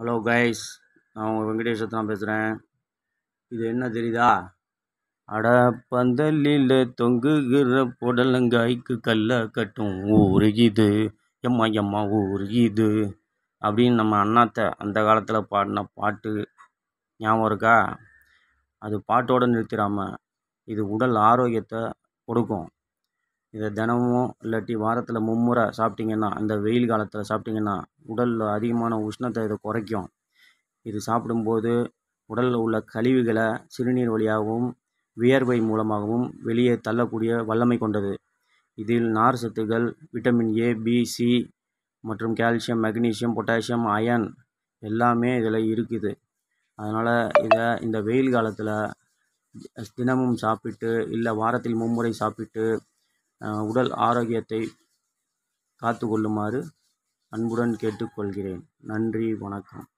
hello guys நான் உங்கள் வெங்கடேஷ் தான் பேசுகிறேன் இது என்ன தெரியுதா அட பந்தலில் தொங்குகிற புடலங்காய்க்கு கல்லை கட்டும் ஊருகிது எம்மா எம்மா ஊருகிது அப்படின்னு நம்ம அண்ணாத்த அந்த காலத்தில் பாடின பாட்டு ஞாபகம் இருக்கா அது பாட்டோடு நிறுத்திடாமல் இது உடல் ஆரோக்கியத்தை கொடுக்கும் இதை தினமும் இல்லாட்டி வாரத்தில் மும்முறை சாப்பிட்டிங்கன்னா அந்த வெயில் காலத்தில் சாப்பிட்டிங்கன்னா உடலில் அதிகமான உஷ்ணத்தை இதை குறைக்கும் இது சாப்பிடும்போது உடலில் உள்ள கழிவுகளை சிறுநீர் வழியாகவும் வியர்வை மூலமாகவும் வெளியே தள்ளக்கூடிய வல்லமை கொண்டது இதில் நார் சத்துக்கள் விட்டமின் ஏ பி சி மற்றும் கால்சியம் மெக்னீசியம் பொட்டாசியம் அயன் எல்லாமே இதில் இருக்குது அதனால் இதை இந்த வெயில் காலத்தில் தினமும் சாப்பிட்டு இல்லை வாரத்தில் மும்முறை சாப்பிட்டு உடல் ஆரோக்கியத்தை காத்துக்கொள்ளுமாறு அன்புடன் கேட்டுக்கொள்கிறேன் நன்றி வணக்கம்